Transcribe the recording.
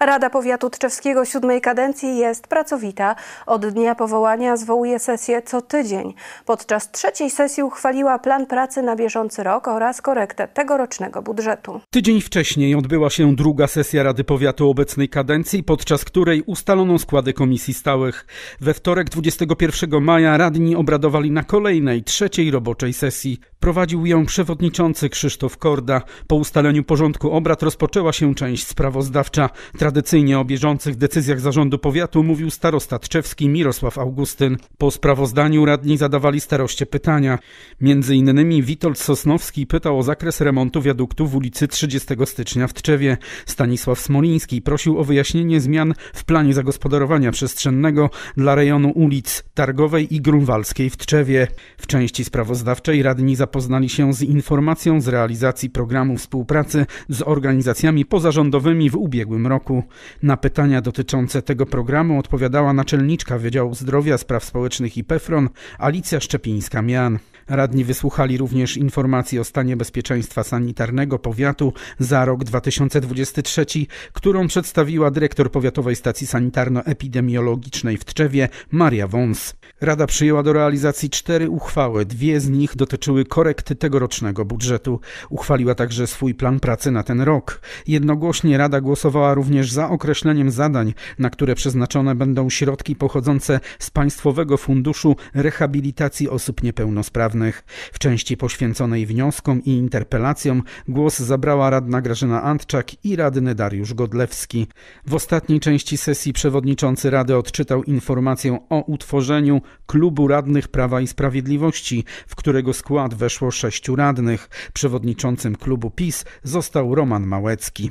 Rada Powiatu Tczewskiego siódmej kadencji jest pracowita. Od dnia powołania zwołuje sesję co tydzień. Podczas trzeciej sesji uchwaliła plan pracy na bieżący rok oraz korektę tegorocznego budżetu. Tydzień wcześniej odbyła się druga sesja Rady Powiatu obecnej kadencji, podczas której ustalono składy komisji stałych. We wtorek 21 maja radni obradowali na kolejnej, trzeciej roboczej sesji. Prowadził ją przewodniczący Krzysztof Korda. Po ustaleniu porządku obrad rozpoczęła się część sprawozdawcza. Tradycyjnie o bieżących decyzjach zarządu powiatu mówił starosta Tczewski Mirosław Augustyn. Po sprawozdaniu radni zadawali staroście pytania. Między innymi Witold Sosnowski pytał o zakres remontu wiaduktu w ulicy 30 stycznia w Tczewie. Stanisław Smoliński prosił o wyjaśnienie zmian w planie zagospodarowania przestrzennego dla rejonu ulic Targowej i Grunwaldzkiej w Tczewie. W części sprawozdawczej radni zaprosili zapoznali się z informacją z realizacji programu współpracy z organizacjami pozarządowymi w ubiegłym roku. Na pytania dotyczące tego programu odpowiadała naczelniczka Wydziału Zdrowia Spraw Społecznych i PEFRON Alicja Szczepińska-Mian. Radni wysłuchali również informacji o stanie bezpieczeństwa sanitarnego powiatu za rok 2023, którą przedstawiła dyrektor Powiatowej Stacji Sanitarno-Epidemiologicznej w Tczewie Maria Wąs. Rada przyjęła do realizacji cztery uchwały. Dwie z nich dotyczyły korekty tegorocznego budżetu. Uchwaliła także swój plan pracy na ten rok. Jednogłośnie Rada głosowała również za określeniem zadań, na które przeznaczone będą środki pochodzące z Państwowego Funduszu Rehabilitacji Osób Niepełnosprawnych prawnych. W części poświęconej wnioskom i interpelacjom głos zabrała radna Grażyna Antczak i radny Dariusz Godlewski. W ostatniej części sesji przewodniczący Rady odczytał informację o utworzeniu Klubu Radnych Prawa i Sprawiedliwości, w którego skład weszło sześciu radnych. Przewodniczącym klubu PiS został Roman Małecki.